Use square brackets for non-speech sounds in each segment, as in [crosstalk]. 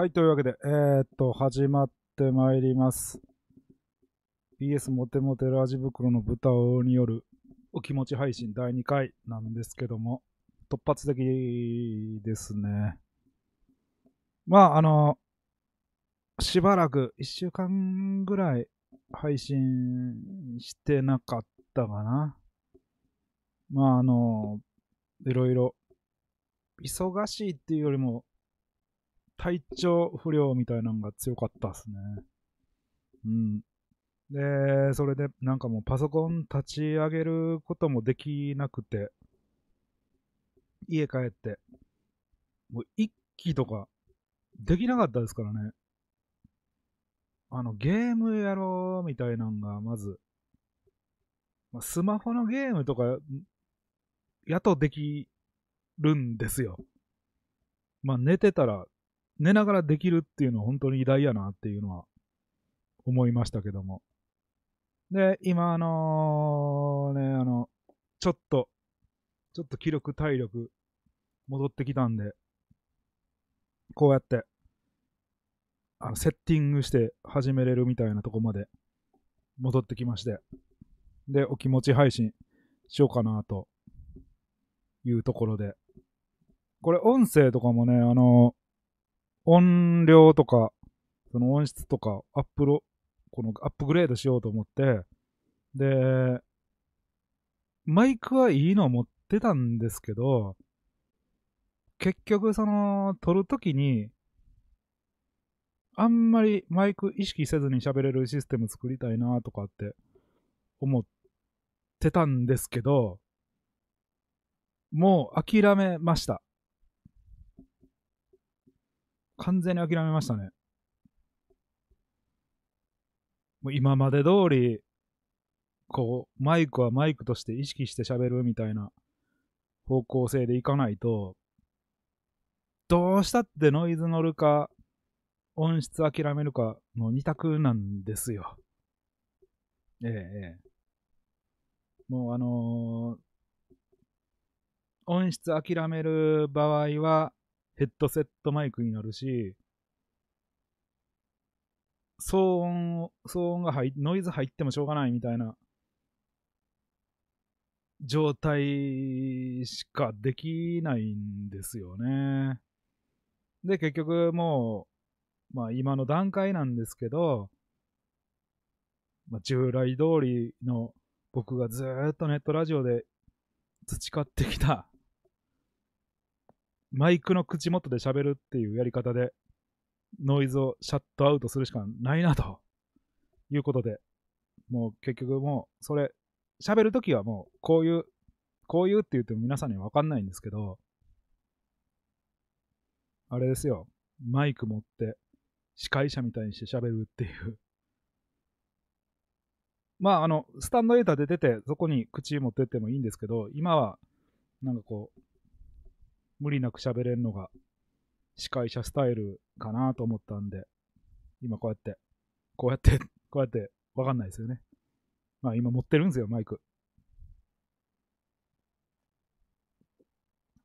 はい、というわけで、えー、っと、始まってまいります。BS モテモテラジ袋の豚をによるお気持ち配信第2回なんですけども、突発的ですね。まあ、あの、しばらく、1週間ぐらい配信してなかったかな。まあ、あの、いろいろ、忙しいっていうよりも、体調不良みたいなのが強かったっすね。うん。で、それでなんかもうパソコン立ち上げることもできなくて、家帰って、もう一機とかできなかったですからね。あの、ゲームやろうみたいなんが、まず、まあ、スマホのゲームとか、やとできるんですよ。まあ、寝てたら寝ながらできるっていうのは本当に偉大やなっていうのは思いましたけども。で、今あのね、あの、ちょっと、ちょっと気力、体力、戻ってきたんで、こうやって、あの、セッティングして始めれるみたいなとこまで戻ってきまして、で、お気持ち配信しようかなというところで、これ音声とかもね、あの、音量とか、その音質とか、アップロ、このアップグレードしようと思って、で、マイクはいいのを持ってたんですけど、結局その、撮るときに、あんまりマイク意識せずに喋れるシステム作りたいなとかって思ってたんですけど、もう諦めました。完全に諦めましたね。もう今まで通り、こう、マイクはマイクとして意識して喋るみたいな方向性でいかないと、どうしたってノイズ乗るか、音質諦めるかの二択なんですよ。ええ、ええ。もうあのー、音質諦める場合は、ヘッドセットマイクになるし、騒音騒音が入、ノイズ入ってもしょうがないみたいな状態しかできないんですよね。で、結局もう、まあ今の段階なんですけど、まあ、従来通りの僕がずっとネットラジオで培ってきたマイクの口元で喋るっていうやり方で、ノイズをシャットアウトするしかないな、ということで、もう結局もう、それ、喋るときはもう、こういう、こういうって言っても皆さんにはわかんないんですけど、あれですよ、マイク持って、司会者みたいにして喋るっていう。まあ、あの、スタンドエーターで出て、そこに口持ってってもいいんですけど、今は、なんかこう、無理なく喋れるのが司会者スタイルかなと思ったんで、今こうやって、こうやって、[laughs] こうやって、わかんないですよね。まあ今持ってるんですよ、マイク。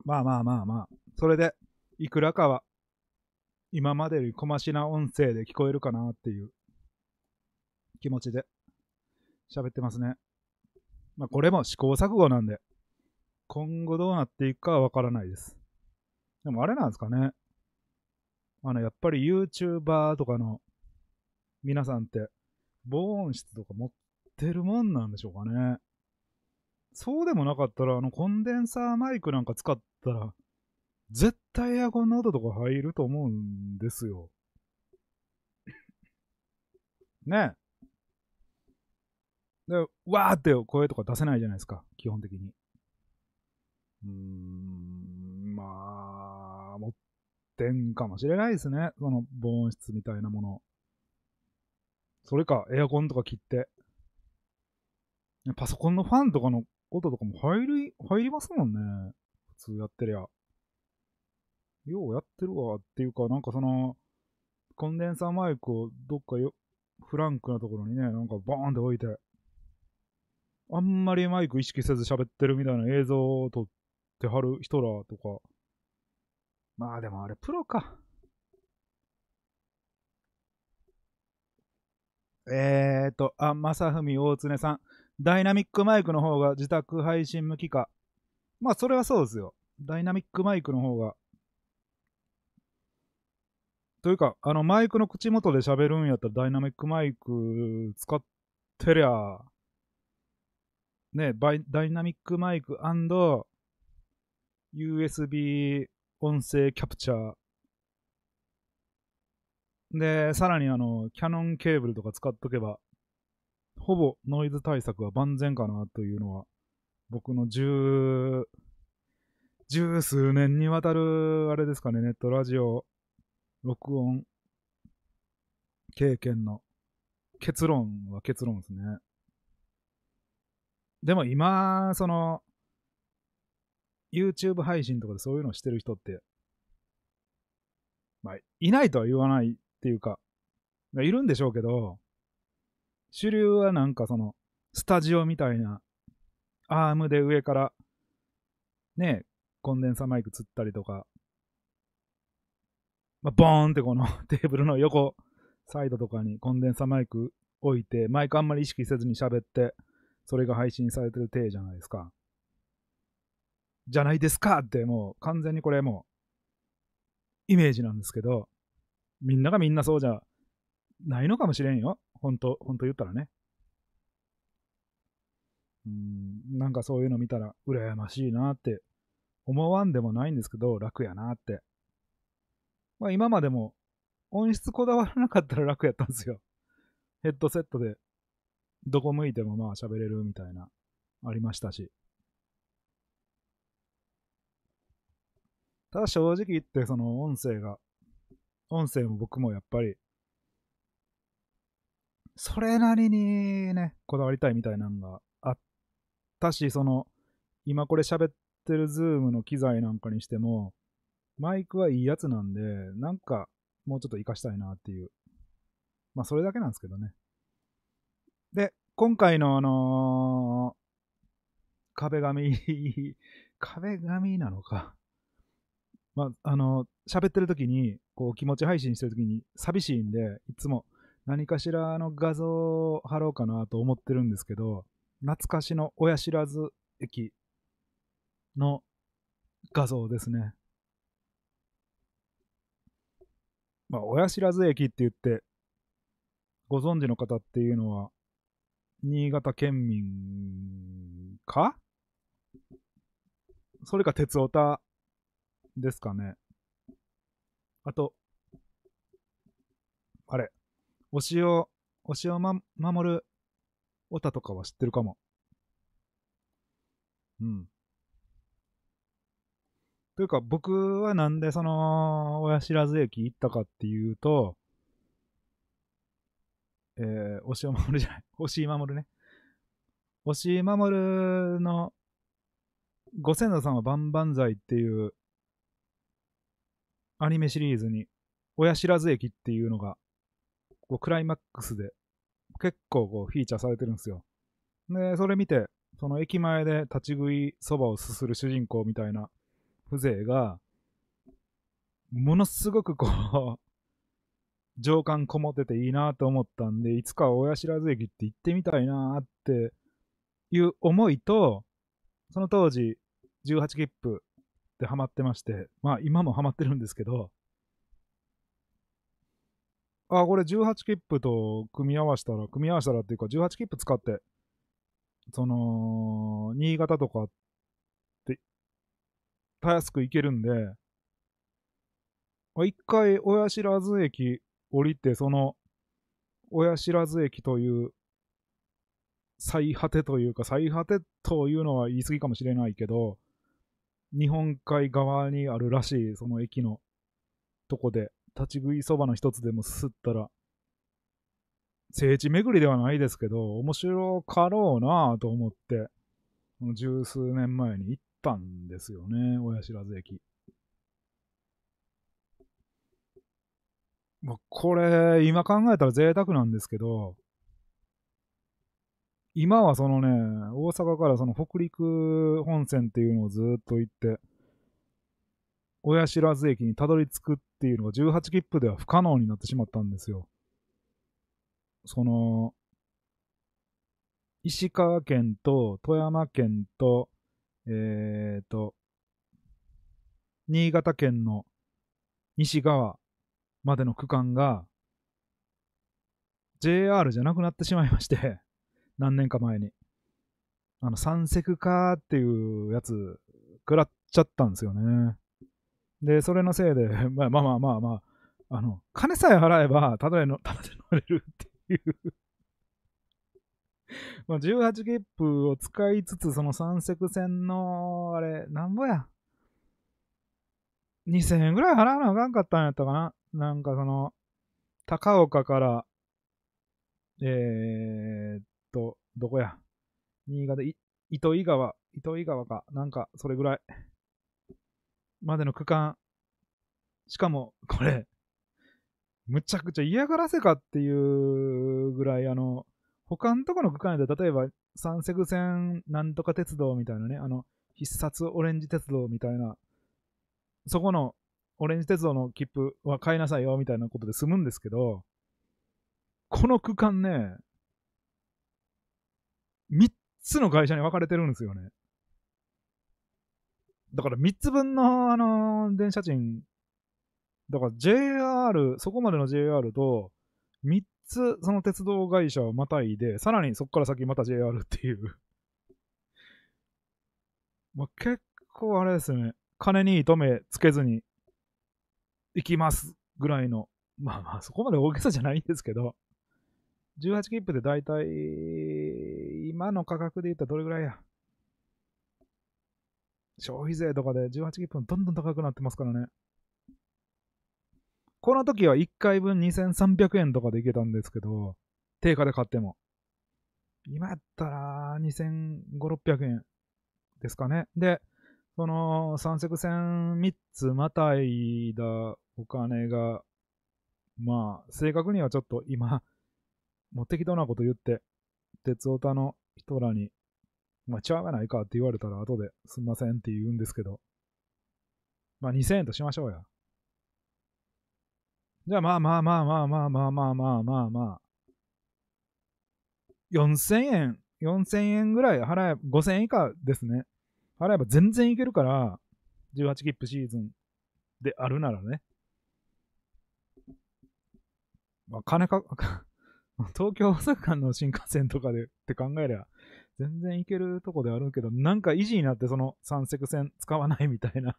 まあまあまあまあ、それで、いくらかは、今までより小ましな音声で聞こえるかなっていう気持ちで喋ってますね。まあこれも試行錯誤なんで、今後どうなっていくかはわからないです。でもあれなんですかね。あの、やっぱり YouTuber とかの皆さんって防音室とか持ってるもんなんでしょうかね。そうでもなかったら、あの、コンデンサーマイクなんか使ったら、絶対エアコンの音とか入ると思うんですよ。ねで、わーって声とか出せないじゃないですか、基本的に。うーん。点かもしれないですね。その防音室みたいなもの。それか、エアコンとか切って。パソコンのファンとかの音とかも入り、入りますもんね。普通やってりゃ。ようやってるわっていうか、なんかその、コンデンサーマイクをどっかよ、フランクなところにね、なんかバーンって置いて、あんまりマイク意識せず喋ってるみたいな映像を撮ってはる人らとか、まあでもあれプロか。えーと、あ、まさふみ大常さん。ダイナミックマイクの方が自宅配信向きか。まあそれはそうですよ。ダイナミックマイクの方が。というか、あのマイクの口元で喋るんやったらダイナミックマイク使ってりゃ、ね、バイダイナミックマイク &USB 音声キャプチャー。で、さらにあの、キャノンケーブルとか使っとけば、ほぼノイズ対策は万全かなというのは、僕の十、十数年にわたる、あれですかね、ネットラジオ、録音、経験の結論は結論ですね。でも今、その、YouTube 配信とかでそういうのをしてる人って、まあ、いないとは言わないっていうか、いるんでしょうけど、主流はなんかその、スタジオみたいな、アームで上から、ね、コンデンサマイク釣ったりとか、まあ、ボーンってこの [laughs] テーブルの横、サイドとかにコンデンサマイク置いて、マイクあんまり意識せずに喋って、それが配信されてる体じゃないですか。じゃないですかって、もう完全にこれもう、イメージなんですけど、みんながみんなそうじゃないのかもしれんよ。本当本当言ったらね。うん、なんかそういうの見たら羨ましいなって思わんでもないんですけど、楽やなって。まあ今までも音質こだわらなかったら楽やったんですよ。ヘッドセットでどこ向いてもまあ喋れるみたいな、ありましたし。ただ正直言って、その音声が、音声も僕もやっぱり、それなりにね、こだわりたいみたいなのがあったし、その、今これ喋ってるズームの機材なんかにしても、マイクはいいやつなんで、なんかもうちょっと活かしたいなっていう。まあそれだけなんですけどね。で、今回のあのー、壁紙壁紙なのかまあ、あの、喋ってる時に、こう、気持ち配信してる時に寂しいんで、いつも何かしらの画像を貼ろうかなと思ってるんですけど、懐かしの親知らず駅の画像ですね。まあ、親知らず駅って言って、ご存知の方っていうのは、新潟県民かそれか鉄オタですかね。あと、あれ、推しを、推しを、ま、守るオタとかは知ってるかも。うん。というか、僕はなんでその、親知らず駅行ったかっていうと、えー、推しを守るじゃない、推 [laughs] し守るね。推し守るの、ご先祖さんは万々歳っていうアニメシリーズに、親知らず駅っていうのが、こうクライマックスで結構こうフィーチャーされてるんですよ。で、それ見て、その駅前で立ち食いそばをすする主人公みたいな風情が、ものすごくこう [laughs] 情感こもってていいなと思ったんで、いつか親知らず駅って行ってみたいなっていう思いと、その当時、18切符ってハマってまして、まあ今もハマってるんですけど、あ、これ18切符と組み合わせたら、組み合わせたらっていうか18切符使って、その、新潟とかって、たやすく行けるんで、一回、親知らず駅降りて、その、親知らず駅という、最果てというか、最果てというのは言い過ぎかもしれないけど、日本海側にあるらしい、その駅のとこで、立ち食いそばの一つでもすすったら、聖地巡りではないですけど、面白かろうなと思って、十数年前に行ったんですよね、親知らず駅。まあ、これ、今考えたら贅沢なんですけど、今はそのね、大阪からその北陸本線っていうのをずっと行って、親知らず駅にたどり着くっていうのが18切符では不可能になってしまったんですよ。その、石川県と富山県と、えっ、ー、と、新潟県の西側までの区間が JR じゃなくなってしまいまして何年か前に。あの、三石化かっていうやつ、食らっちゃったんですよね。で、それのせいで、[laughs] まあまあまあまあ、まあ、あの、金さえ払えば、ただでの、[laughs] ただで乗れるっていう [laughs] まあ、18切符を使いつつ、その三石線の、あれ、なんぼや。2000円ぐらい払わなあかんかったんやったかな。なんかその、高岡から、えー、と、どこや新潟、糸魚川、糸魚川か、なんか、それぐらい。までの区間。しかも、これ、むちゃくちゃ嫌がらせかっていうぐらい、あの、他のとこの区間で、例えば、三セグ線なんとか鉄道みたいなね、あの、必殺オレンジ鉄道みたいな、そこのオレンジ鉄道の切符は買いなさいよみたいなことで済むんですけど、この区間ね、3つの会社に分かれてるんですよね。だから3つ分の、あのー、電車賃、だから JR、そこまでの JR と、3つその鉄道会社をまたいで、さらにそこから先また JR っていうまあ、結構あれですね、金に糸目つけずに行きますぐらいの、まあまあそこまで大げさじゃないんですけど、18切符で大体今の価格で言ったらどれぐらいや消費税とかで18ギ分どんどん高くなってますからね。この時は1回分2300円とかでいけたんですけど、定価で買っても。今やったら2500、600円ですかね。で、その三色線3つまたいだお金が、まあ、正確にはちょっと今、もう適当なこと言って、鉄オタの人らに、まあ、ちゃわがないかって言われたら後ですんませんって言うんですけど、まあ、2000円としましょうや。じゃあ、まあまあまあまあまあまあまあまあまあまあ。4000円、4000円ぐらい払えば、5000円以下ですね。払えば全然いけるから、18切符シーズンであるならね。まあ、金か、[laughs] 東京大阪間の新幹線とかでって考えりゃ、全然行けるとこであるけど、なんか維持になってその三石線使わないみたいな。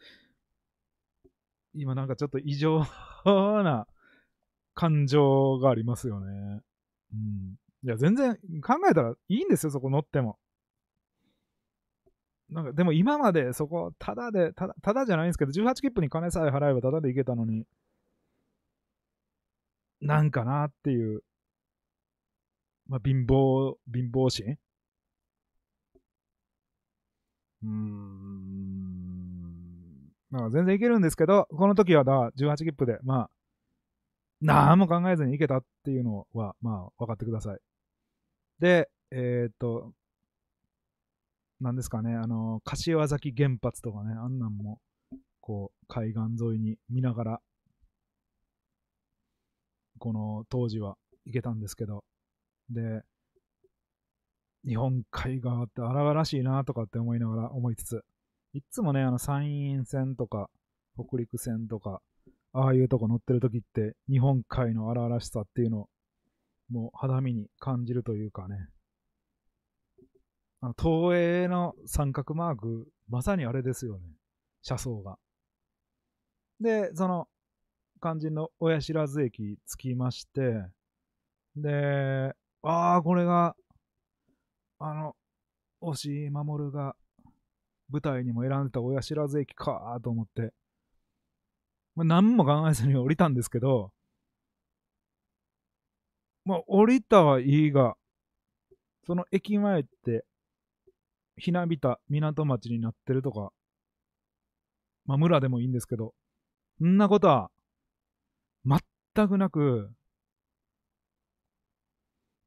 [laughs] 今なんかちょっと異常な感情がありますよね。うん。いや、全然考えたらいいんですよ、そこ乗っても。なんか、でも今までそこ、ただで、ただ、ただじゃないんですけど、18切符に金さえ払えばただで行けたのに、なんかなっていう、まあ、貧乏、貧乏心うーん。まあ、全然いけるんですけど、この時はだ、18切符で、まあ、何も考えずにいけたっていうのは、まあ、分かってください。で、えー、っと、なんですかね、あの、柏崎原発とかね、あんなんも、こう、海岸沿いに見ながらこの当時は行けたんですけど、で、日本海側って荒々しいなとかって思いながら思いつつ、いつもね、あの山陰線とか北陸線とか、ああいうとこ乗ってる時って、日本海の荒々しさっていうのを、もう肌身に感じるというかね。あの東映の三角マーク、まさにあれですよね。車窓が。で、その、感じの親知らず駅着きまして、で、ああ、これが、あの、押井守が舞台にも選んでた親知らず駅かと思って、まあ、何も考えずに降りたんですけど、まあ、降りたはいいが、その駅前って、ひなびた港町になってるとか、まあ、村でもいいんですけど、そんなことは全くなく、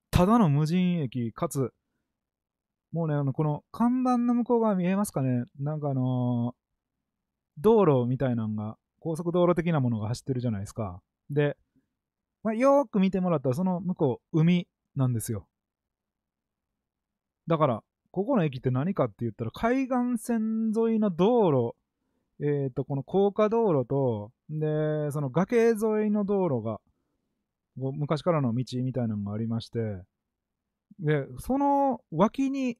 ただの無人駅、かつ、もうね、あの、この看板の向こう側見えますかねなんかあのー、道路みたいなのが、高速道路的なものが走ってるじゃないですか。で、まあ、よーく見てもらったら、その向こう、海なんですよ。だから、ここの駅って何かって言ったら、海岸線沿いの道路えっ、ー、と、この高架道路と、で、その崖沿いの道路が、昔からの道みたいなのがありまして、で、その脇に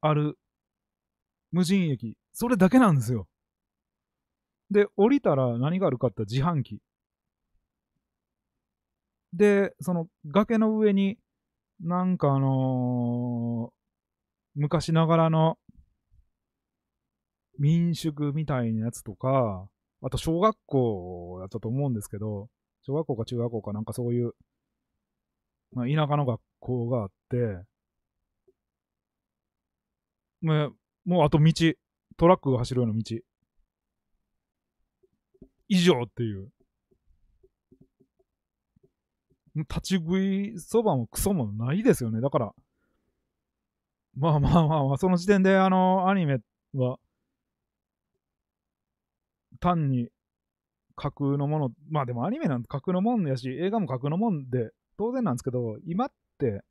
ある無人駅、それだけなんですよ。で、降りたら何があるかって自販機。で、その崖の上に、なんかあのー、昔ながらの民宿みたいなやつとか、あと小学校やったと思うんですけど、小学校か中学校かなんかそういう、まあ、田舎の学校があって、まあ、もうあと道、トラックが走るような道。以上っていう。立ち食いそばもクソもないですよね。だから、まあまあまあまあ、その時点であの、アニメは、単に架空のもの、まあでもアニメなんて架空のもんやし、映画も架空のもんで当然なんですけど、今って、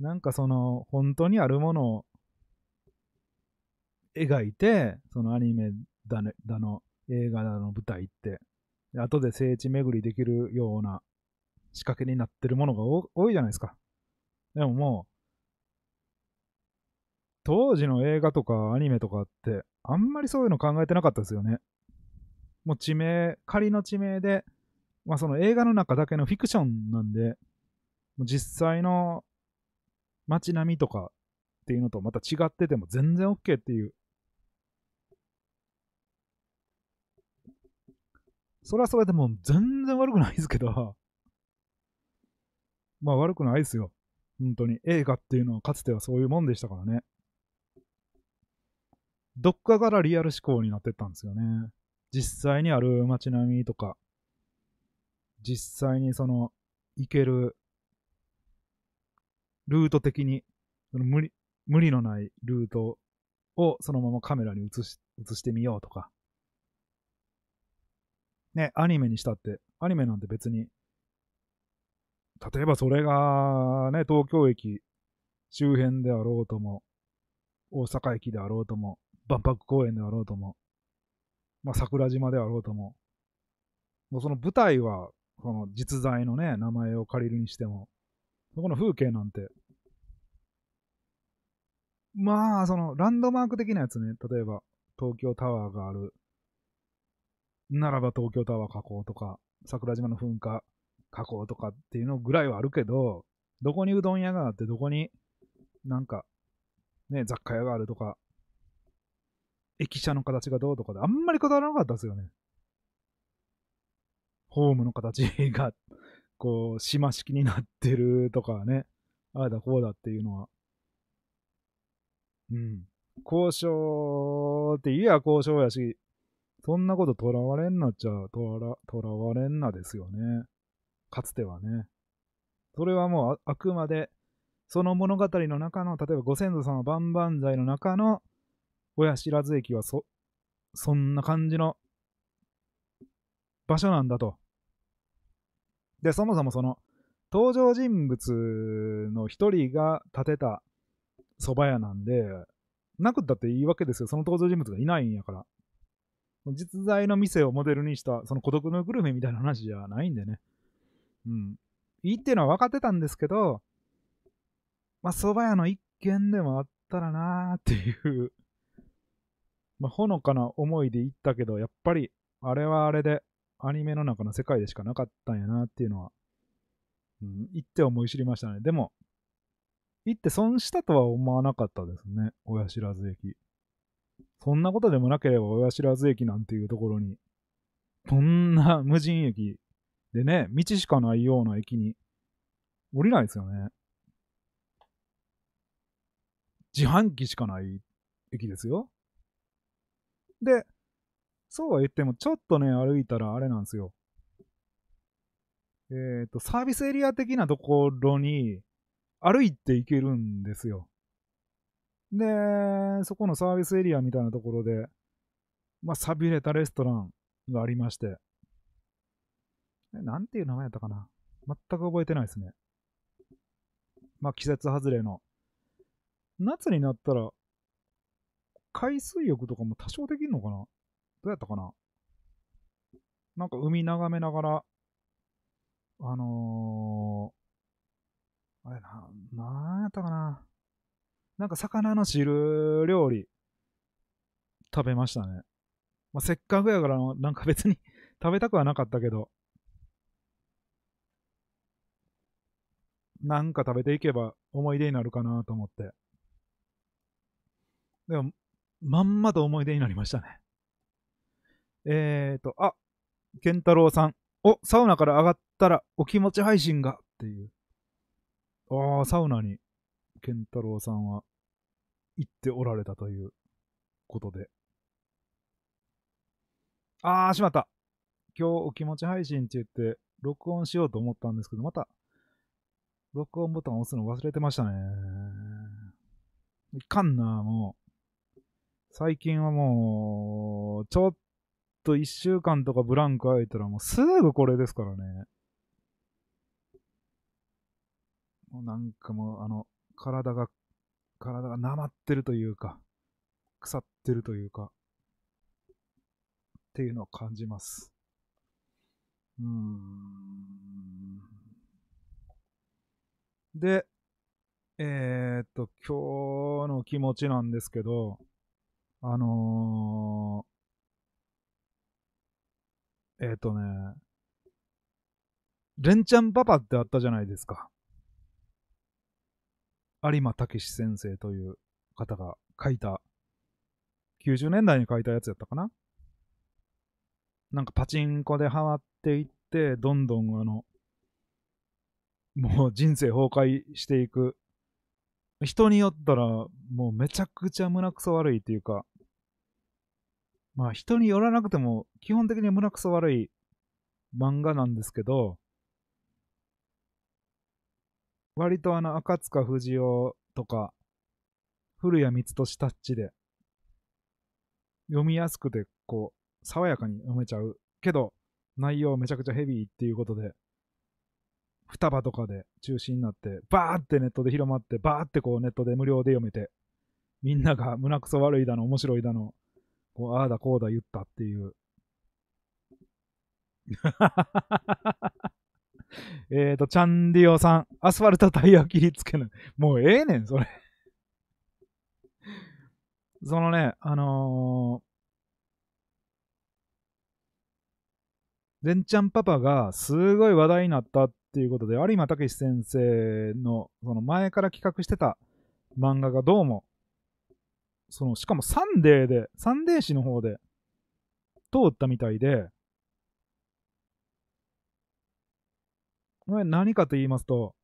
なんかその、本当にあるものを描いて、そのアニメだ,、ね、だの、映画だの舞台って、後で聖地巡りできるような仕掛けになってるものが多いじゃないですか。でももう、当時の映画とかアニメとかって、あんまりそういうの考えてなかったですよね。もう地名、仮の地名で、まあ、その映画の中だけのフィクションなんで、実際の街並みとかっていうのとまた違ってても全然 OK っていう。それはそれでも全然悪くないですけど、[laughs] まあ悪くないですよ。本当に。映画っていうのはかつてはそういうもんでしたからね。どっかからリアル思考になってったんですよね。実際にある街並みとか、実際にその、行ける、ルート的に、その無理、無理のないルートをそのままカメラに映し、映してみようとか。ね、アニメにしたって、アニメなんて別に、例えばそれが、ね、東京駅周辺であろうとも、大阪駅であろうとも、万博公園であろうとも、まあ、桜島であろうとも、もうその舞台は、その実在のね、名前を借りるにしても、そこの風景なんて、まあ、その、ランドマーク的なやつね、例えば、東京タワーがある、ならば東京タワー加工とか、桜島の噴火加工とかっていうのぐらいはあるけど、どこにうどん屋があって、どこになんか、ね、雑貨屋があるとか、駅舎の形がどうとかで、あんまりこだわらなかったですよね。ホームの形が、こう、島式になってるとかね、ああだこうだっていうのは。うん。交渉って言えば交渉やし、そんなこととらわれんなっちゃとら、とらわれんなですよね。かつてはね。それはもうああくまで、その物語の中の、例えばご先祖様万々歳の中の親知らず駅はそ、そんな感じの場所なんだと。で、そもそもその、登場人物の一人が建てた蕎麦屋なんで、なくったっていいわけですよ。その登場人物がいないんやから。実在の店をモデルにした、その孤独のグルメみたいな話じゃないんでね。うん。いいっていうのは分かってたんですけど、まあ、蕎麦屋の一軒でもあったらなーっていうまあ、ほのかな思いで行ったけど、やっぱり、あれはあれで、アニメの中の世界でしかなかったんやなっていうのは、うん、行って思い知りましたね。でも、行って損したとは思わなかったですね、親知らず駅。そんなことでもなければ、親知らず駅なんていうところに、こんな無人駅でね、道しかないような駅に降りないですよね。自販機しかない駅ですよ。で、そうは言っても、ちょっとね、歩いたらあれなんですよ。えっ、ー、と、サービスエリア的なところに歩いていけるんですよ。で、そこのサービスエリアみたいなところで、まあ、寂れたレストランがありまして、なんていう名前やったかな全く覚えてないですね。まあ、季節外れの。夏になったら海水浴とかも多少できんのかなどうやったかななんか海眺めながら、あのー、あれな、なんやったかななんか魚の汁料理食べましたね。まあ、せっかくやから、なんか別に [laughs] 食べたくはなかったけど、なんか食べていけば思い出になるかなと思って。でも、まんまと思い出になりましたね。えーと、あ、健太郎さん。お、サウナから上がったらお気持ち配信がっていう。ああ、サウナに健太郎さんは行っておられたということで。ああ、しまった。今日お気持ち配信って言って録音しようと思ったんですけど、また録音ボタンを押すの忘れてましたね。いかんな、も最近はもう、ちょっと一週間とかブランク空いたらもうすぐこれですからね。もうなんかもう、あの、体が、体がなまってるというか、腐ってるというか、っていうのを感じます。うーん。で、えー、っと、今日の気持ちなんですけど、あのー、えっ、ー、とね、レンチャンパパってあったじゃないですか。有馬武史先生という方が書いた、90年代に書いたやつやったかななんかパチンコでハマっていって、どんどんあの、もう人生崩壊していく。人によったら、もうめちゃくちゃ胸くそ悪いっていうか、まあ人によらなくても、基本的に胸くそ悪い漫画なんですけど、割とあの赤塚不二夫とか、古谷光俊タッチで、読みやすくて、こう、爽やかに読めちゃう。けど、内容めちゃくちゃヘビーっていうことで、双葉とかで中止になって、バーってネットで広まって、バーってこうネットで無料で読めて、みんなが胸くそ悪いだの、面白いだの、こう、ああだこうだ言ったっていう。[laughs] えっと、チャンディオさん、アスファルトタイヤを切りつけない。もうええねん、それそのね、あのー、全ちゃんパパがすごい話題になったっていうことで、有馬武先生の、その前から企画してた漫画がどうも、その、しかもサンデーで、サンデー誌の方で通ったみたいで、これ何かと言いますと、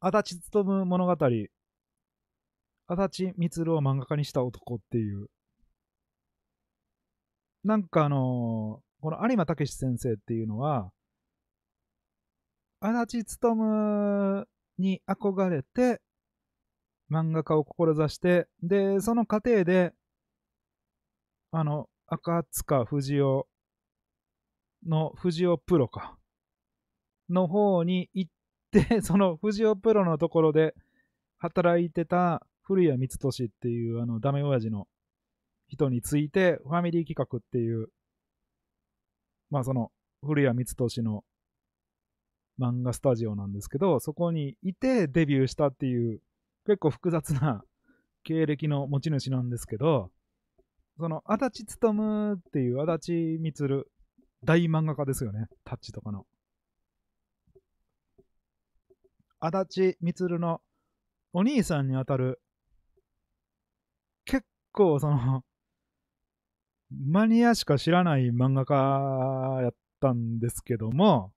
足立勤物語、足立光を漫画家にした男っていう、なんかあのー、この有馬武史先生っていうのは、足立勤に憧れて、漫画家を志して、で、その過程で、あの、赤塚不二夫の、不二夫プロか、の方に行って、[laughs] その不二夫プロのところで働いてた古谷光俊っていうあのダメ親父の人について、ファミリー企画っていう、まあその古谷光俊の漫画スタジオなんですけど、そこにいてデビューしたっていう結構複雑な経歴の持ち主なんですけど、その、足立つとむっていう足立満、大漫画家ですよね。タッチとかの。足立満のお兄さんにあたる、結構その、マニアしか知らない漫画家やったんですけども、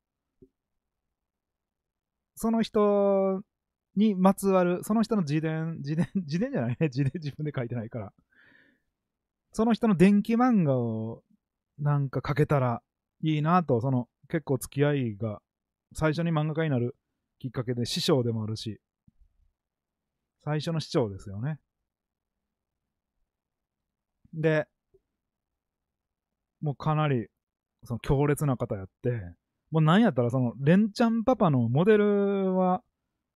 その人にまつわる、その人の自伝、自伝、[laughs] 自伝じゃないね。[laughs] 自伝自分で書いてないから。その人の電気漫画をなんか書けたらいいなと、その結構付き合いが最初に漫画家になるきっかけで師匠でもあるし、最初の師匠ですよね。で、もうかなりその強烈な方やって、もうなんやったらその、レンちゃんパパのモデルは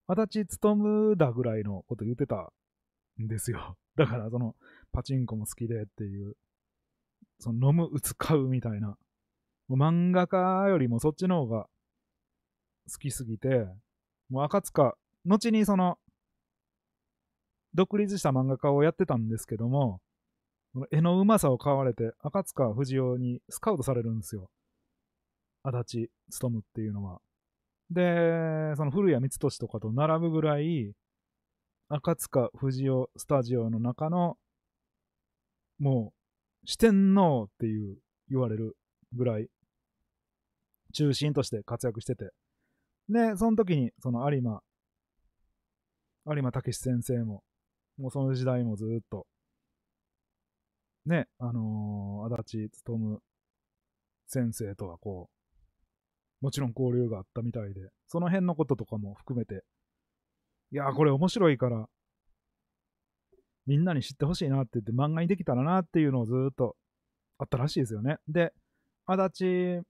足立勤だぐらいのこと言ってたんですよ。[laughs] だからその、パチンコも好きでっていう、その飲む、打つ、買うみたいな。漫画家よりもそっちの方が好きすぎて、もう赤塚、後にその、独立した漫画家をやってたんですけども、の絵のうまさを買われて、赤塚不二夫にスカウトされるんですよ。足立勤っていうのは。で、その古谷光俊とかと並ぶぐらい、赤塚不二夫スタジオの中の、もう、四天王っていう言われるぐらい、中心として活躍してて。で、その時に、その有馬、有馬武先生も、もうその時代もずっと、ね、あのー、足立勉先生とはこう、もちろん交流があったみたいで、その辺のこととかも含めて、いやーこれ面白いから、みんなに知ってほしいなって言って漫画にできたらなっていうのをずっとあったらしいですよね。で、足立、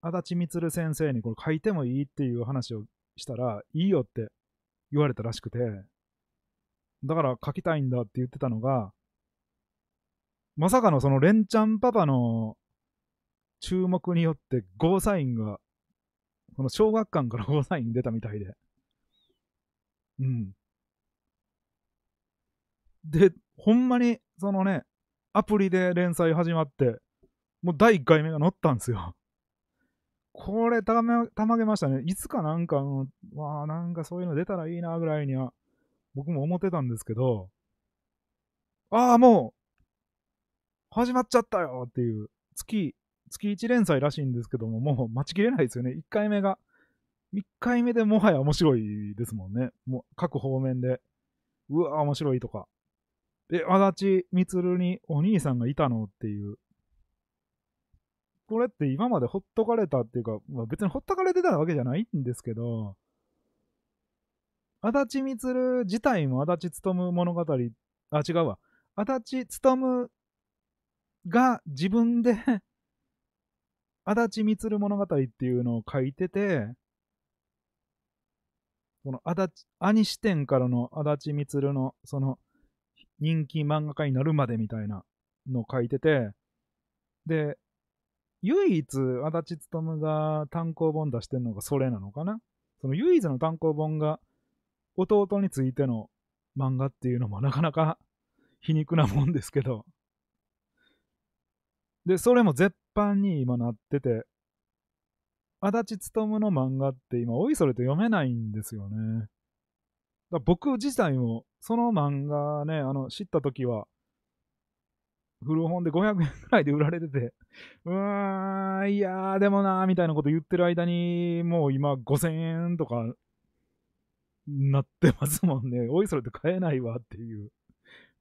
足立光先生にこれ書いてもいいっていう話をしたら、いいよって言われたらしくて、だから書きたいんだって言ってたのが、まさかのそのレンちゃんパパの注目によってゴーサインがこの小学館からゴーサイン出たみたいで。うん。で、ほんまに、そのね、アプリで連載始まって、もう第1回目が載ったんですよ。これた、ま、たまげましたね。いつかなんか、わあ、なんかそういうの出たらいいな、ぐらいには、僕も思ってたんですけど、ああ、もう、始まっちゃったよっていう、月月1連載らしいんですけども、もう待ちきれないですよね。1回目が。1回目でもはや面白いですもんね。もう各方面で。うわ、面白いとか。で、足立みつるにお兄さんがいたのっていう。これって今までほっとかれたっていうか、まあ、別にほっとかれてたわけじゃないんですけど、足立みつる自体も足立つとむ物語、あ、違うわ。足立つむが自分で足立満物語っていうのを書いてて、この足立、兄視点からの足立満の、その、人気漫画家になるまでみたいなのを書いてて、で、唯一足立勉が単行本出してるのがそれなのかなその唯一の単行本が弟についての漫画っていうのもなかなか皮肉なもんですけど、で、それも絶般に今なってて、足立勉の漫画って今、おいそれと読めないんですよね。だ僕自体も、その漫画ね、あの、知った時は、古本で500円くらいで売られてて、うーん、いやー、でもなー、みたいなこと言ってる間に、もう今5000円とか、なってますもんね。おいそれと買えないわっていう。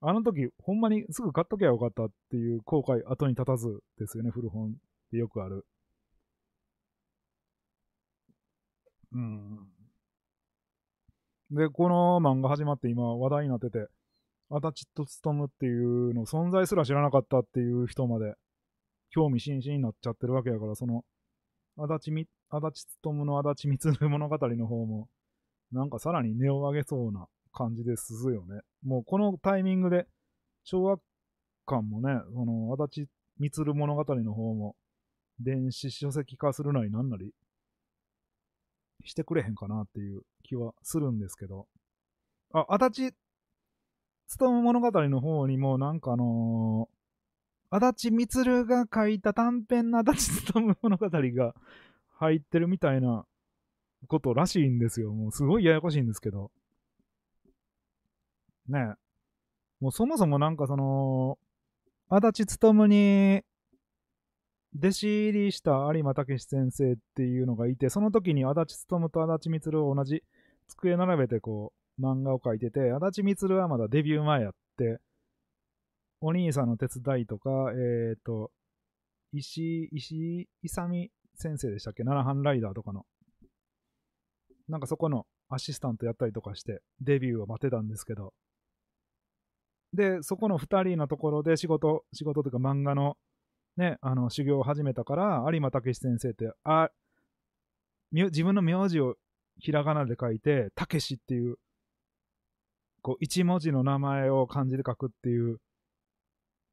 あの時、ほんまにすぐ買っときゃよかったっていう後悔後に立たずですよね、古本ってよくある。うん。で、この漫画始まって今話題になってて、アタチットツトムっていうの存在すら知らなかったっていう人まで興味津々になっちゃってるわけやから、その、アダチみ、アダチツトムのアダチミツ物語の方も、なんかさらに根を上げそうな感じですよね。もうこのタイミングで、昭和館もね、その、足立満物語の方も、電子書籍化するなりなんなり、してくれへんかなっていう気はするんですけど。あ、足立、勤物語の方にも、なんかあのー、足立満が書いた短編の足立勤物語が入ってるみたいなことらしいんですよ。もうすごいややこしいんですけど。ね、もうそもそもなんかその、足立勉に弟子入りした有馬武先生っていうのがいて、その時に足立勉と足立光を同じ机並べてこう漫画を描いてて、足立光はまだデビュー前やって、お兄さんの手伝いとか、えっ、ー、と、石井、石井勇先生でしたっけ七ンライダーとかの。なんかそこのアシスタントやったりとかして、デビューを待ってたんですけど、で、そこの2人のところで仕事、仕事というか漫画のね、あの修行を始めたから、有馬武先生って、あ、自分の名字をひらがなで書いて、武史っていう、こう、一文字の名前を漢字で書くっていう、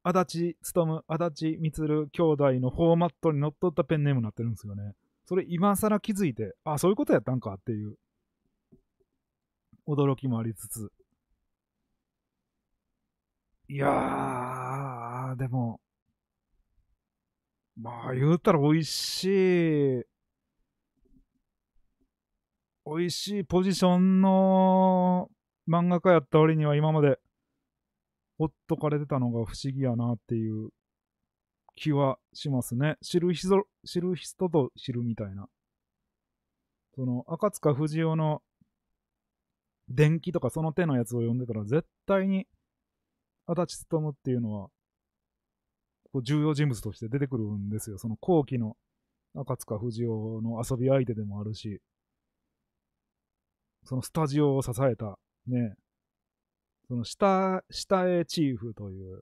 足立勤、足立充兄弟のフォーマットにのっとったペンネームになってるんですよね。それ今更気づいて、あ、そういうことやったんかっていう、驚きもありつつ。いやー、でも、まあ言うたら美味しい、美味しいポジションの漫画家やった割には今まで、ほっとかれてたのが不思議やなっていう気はしますね。知る人、知る人と知るみたいな。その、赤塚不二夫の電気とかその手のやつを読んでたら絶対に足立勉っていうのは、重要人物として出てくるんですよ。その後期の赤塚不二夫の遊び相手でもあるし、そのスタジオを支えた、ね、その下、下絵チーフという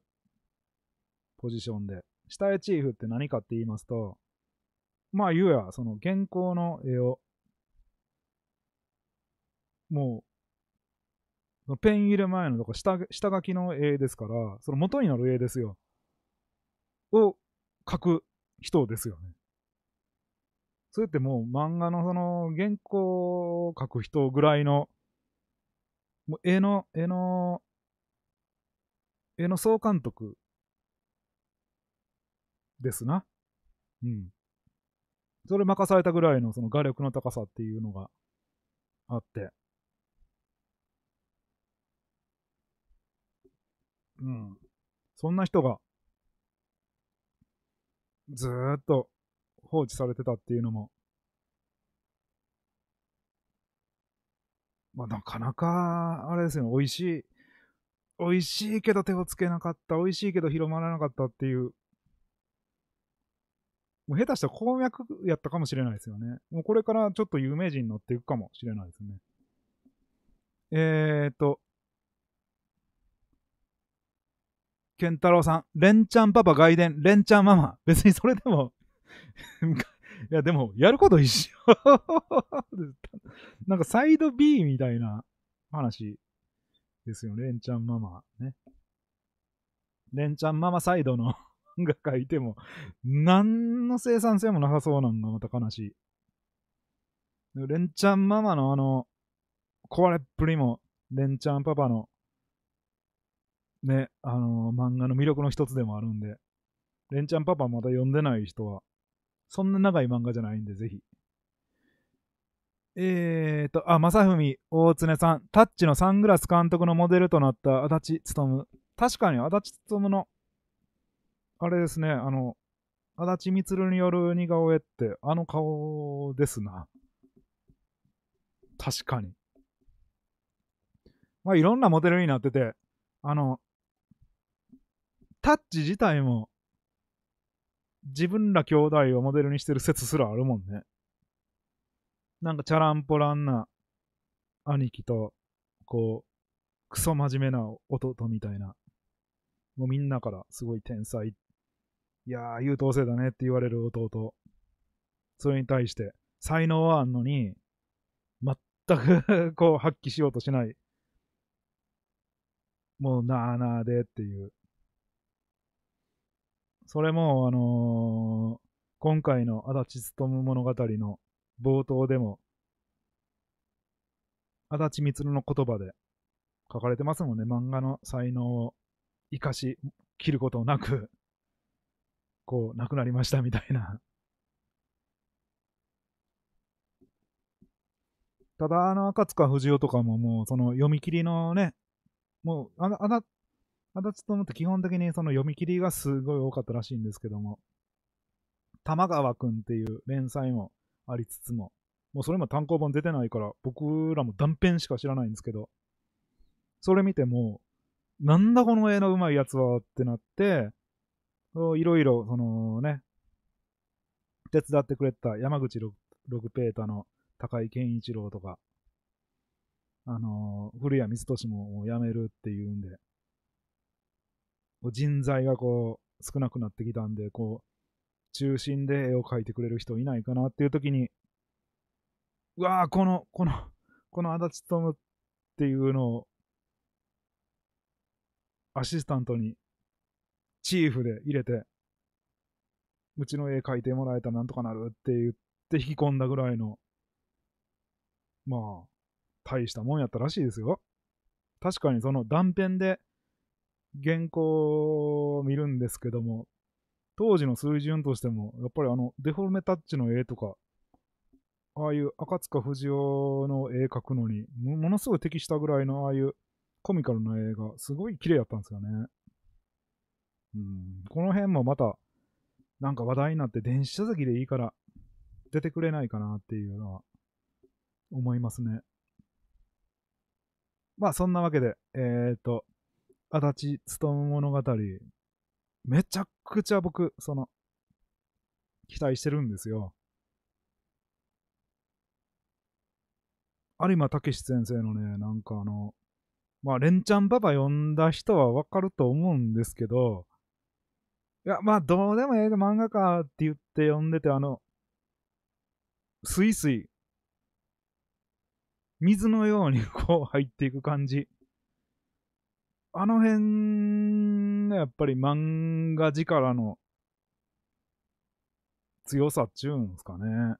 ポジションで、下絵チーフって何かって言いますと、まあ言うや、その原稿の絵を、もうペン入れ前のとか下下書きの絵ですから、その元になる絵ですよ。を書く人ですよね。そうやってもう漫画のその原稿を書く人ぐらいの、もう絵の、絵の、絵の総監督ですな。うん。それ任されたぐらいのその画力の高さっていうのがあって。うん。そんな人が、ずーっと放置されてたっていうのも、まあ、なかなか、あれですよね、美味しい、美味しいけど手をつけなかった、美味しいけど広まらなかったっていう、もう下手したら鉱脈やったかもしれないですよね。もうこれからちょっと有名人になっていくかもしれないですね。えーと、健太郎さん、レンちゃんパパ外伝、レンちゃんママ。別にそれでも [laughs] いや、でも、やること一緒 [laughs] なんかサイド B みたいな話ですよね。レンちゃんママ。ね。レンちゃんママサイドの漫書いても、何の生産性もなさそうなんがまた悲しい。レンちゃんママのあの、壊れっぷりも、レンちゃんパパのね、あのー、漫画の魅力の一つでもあるんで、レンちゃんパパまだ読んでない人は、そんな長い漫画じゃないんで、ぜひ。えーと、あ、正文大常さん、タッチのサングラス監督のモデルとなった足立む。確かに足立むの、あれですね、あの、足立満による似顔絵って、あの顔ですな。確かに。まあ、いろんなモデルになってて、あの、タッチ自体も、自分ら兄弟をモデルにしてる説すらあるもんね。なんかチャランポランな兄貴と、こう、クソ真面目な弟みたいな。もうみんなからすごい天才。いやー、優等生だねって言われる弟。それに対して、才能はあんのに、全く [laughs] こう発揮しようとしない。もうなあなあでっていう。それも、あのー、今回の足立む物語の冒頭でも、足立光の言葉で書かれてますもんね。漫画の才能を生かし、切ることなく、こう、なくなりましたみたいな。ただ、あの、赤塚不二夫とかももう、その読み切りのね、もう、あの、あな、足立むって基本的にその読み切りがすごい多かったらしいんですけども、玉川くんっていう連載もありつつも、もうそれも単行本出てないから、僕らも断片しか知らないんですけど、それ見ても、なんだこの絵のうまいやつはってなって、いろいろ、そのね、手伝ってくれた山口六ペータの高井健一郎とか、あのー、古谷光俊ももう辞めるっていうんで、人材がこう少なくなってきたんで、こう、中心で絵を描いてくれる人いないかなっていう時に、うわあ、この、この、この足立勤っていうのを、アシスタントに、チーフで入れて、うちの絵描いてもらえたらなんとかなるって言って引き込んだぐらいの、まあ、大したもんやったらしいですよ。確かにその断片で原稿を見るんですけども、当時の水準としても、やっぱりあの、デフォルメタッチの絵とか、ああいう赤塚不二夫の絵描くのにも、のすごい適したぐらいのああいうコミカルな映画、すごい綺麗だったんですよね。うん、この辺もまた、なんか話題になって電子書籍でいいから出てくれないかなっていうのは思いますね。まあそんなわけで、えっ、と、足立勤物語、めちゃくちゃ僕、その、期待してるんですよ。有馬武史先生のね、なんかあの、まあ、連チャンパパ呼んだ人はわかると思うんですけど、いや、まあ、どうでもええで漫画かって言って呼んでて、あの、スイスイ、水のようにこう入っていく感じ。あの辺がやっぱり漫画力の強さっちゅうんですかね。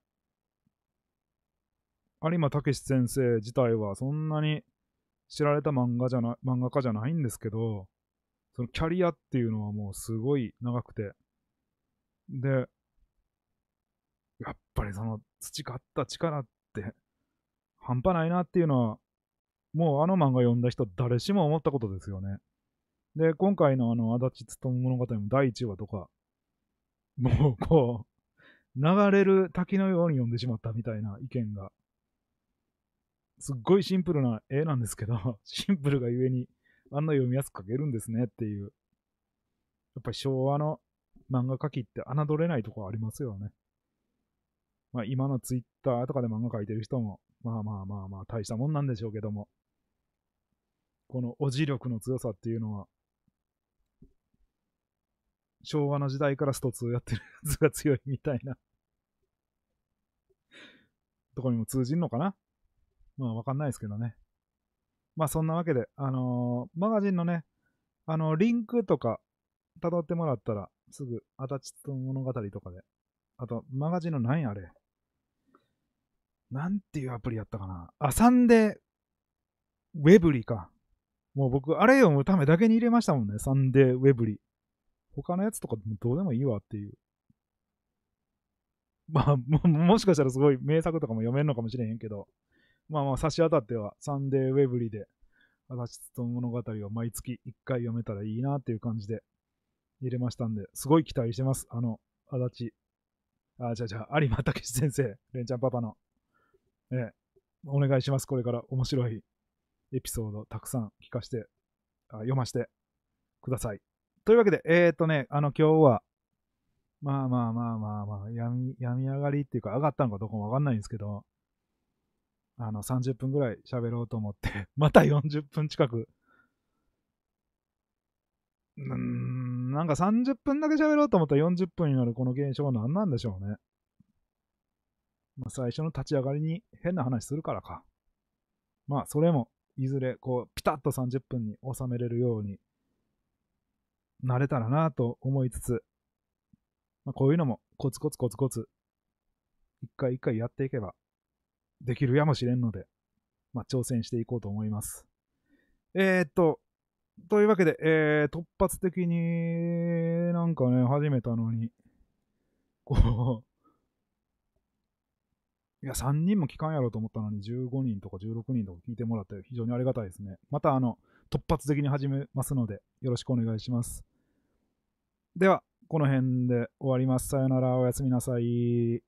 有馬武史先生自体はそんなに知られた漫画じゃな漫画家じゃないんですけど、そのキャリアっていうのはもうすごい長くて。で、やっぱりその培った力って半端ないなっていうのはもうあの漫画読んだ人誰しも思ったことですよね。で、今回のあの、足立勤物語の第1話とか、もうこう、流れる滝のように読んでしまったみたいな意見が。すっごいシンプルな絵なんですけど、[laughs] シンプルがゆえに、あんな読みやすく書けるんですねっていう。やっぱり昭和の漫画描きって侮れないとこありますよね。まあ今のツイッターとかで漫画描いてる人も、まあまあまあまあ大したもんなんでしょうけども。このおじ力の強さっていうのは、昭和の時代からスト2やってるやつが強いみたいな [laughs] とこにも通じんのかなまあわかんないですけどね。まあそんなわけで、あのー、マガジンのね、あのー、リンクとか辿ってもらったら、すぐ、アタチと物語とかで。あと、マガジンの何あれなんていうアプリやったかなあ、サンデー、ウェブリか。もう僕、あれ読むためだけに入れましたもんね。サンデーウェブリ。他のやつとかどうでもいいわっていう。まあ、ももしかしたらすごい名作とかも読めるのかもしれへんけど、まあまあ差し当たっては、サンデーウェブリで、私と物語を毎月1回読めたらいいなっていう感じで入れましたんで、すごい期待してます。あの、足立、あ、じゃじゃ有馬武先生、レンちゃんパパの。ええ、お願いします。これから面白いエピソードたくさん聞かして、あ読ませてください。というわけで、えっ、ー、とね、あの、今日は、まあまあまあまあまあ、やみ、み上がりっていうか、上がったのかどうかわかんないんですけど、あの、30分ぐらい喋ろうと思って [laughs] また40分近く、うん、なんか30分だけ喋ろうと思ったら40分になるこの現象は何なんでしょうね。まあ、最初の立ち上がりに変な話するからか。まあ、それもいずれこうピタッと30分に収めれるようになれたらなと思いつつ、まあ、こういうのもコツコツコツコツ一回一回やっていけばできるやもしれんので、まあ、挑戦していこうと思います。えー、っと、というわけで、えー、突発的になんかね、始めたのに、こう、いや、3人も聞かんやろうと思ったのに、15人とか16人とか聞いてもらって、非常にありがたいですね。また、あの、突発的に始めますので、よろしくお願いします。では、この辺で終わります。さよなら、おやすみなさい。